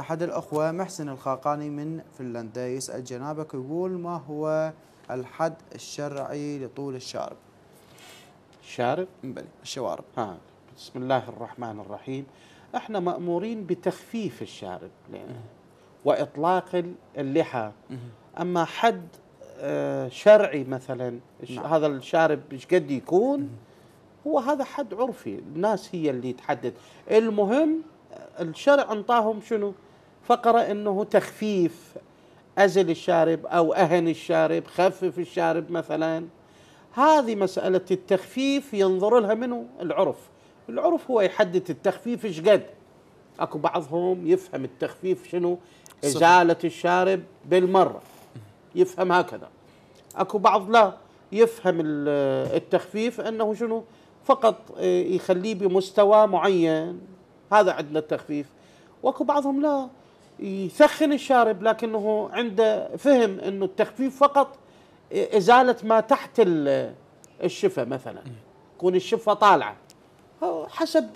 أحد الأخوة محسن الخاقاني من فنلندا يسأل جنابك يقول ما هو الحد الشرعي لطول الشارب الشارب؟ بلي الشوارب ها بسم الله الرحمن الرحيم احنا مأمورين بتخفيف الشارب وإطلاق اللحى أما حد آه، شرعي مثلا نعم. هذا الشارب ايش قد يكون هو هذا حد عرفي الناس هي اللي تحدد المهم آه، الشرع انطاهم شنو فقرة أنه تخفيف أزل الشارب أو أهن الشارب خفف الشارب مثلا هذه مسألة التخفيف ينظر لها منه العرف العرف هو يحدد التخفيف ايش قد اكو بعضهم يفهم التخفيف شنو ازاله الشارب بالمره يفهم هكذا اكو بعض لا يفهم التخفيف انه شنو فقط آه، يخليه بمستوى معين هذا عندنا التخفيف واكو بعضهم لا يثخن الشارب لكنه عنده فهم انه التخفيف فقط ازاله ما تحت الشفه مثلا يكون الشفه طالعه حسب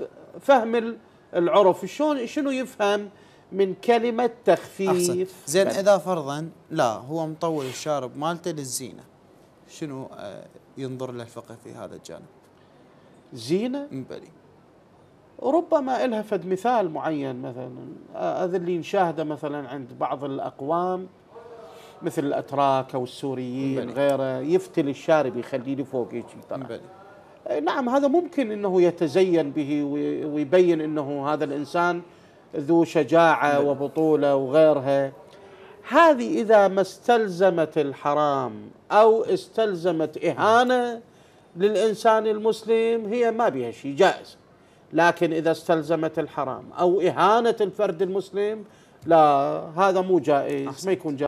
فهم العرف شلون شنو يفهم من كلمه تخفيف أحسن. زين اذا فرضا لا هو مطول الشارب مالته للزينه شنو آه، ينظر له الفقه في هذا الجانب زينه مبلي. ربما إلها فد مثال معين مثلا هذا اللي نشاهده مثلا عند بعض الأقوام مثل الأتراك أو السوريين غيره يفتل الشارب يخليه لفوق نعم هذا ممكن أنه يتزين به ويبين أنه هذا الإنسان ذو شجاعة مبني. وبطولة وغيرها هذه إذا ما استلزمت الحرام أو استلزمت إهانة للإنسان المسلم هي ما بها شيء جائز لكن اذا استلزمت الحرام او اهانه الفرد المسلم لا هذا مو جائز ما يكون جائز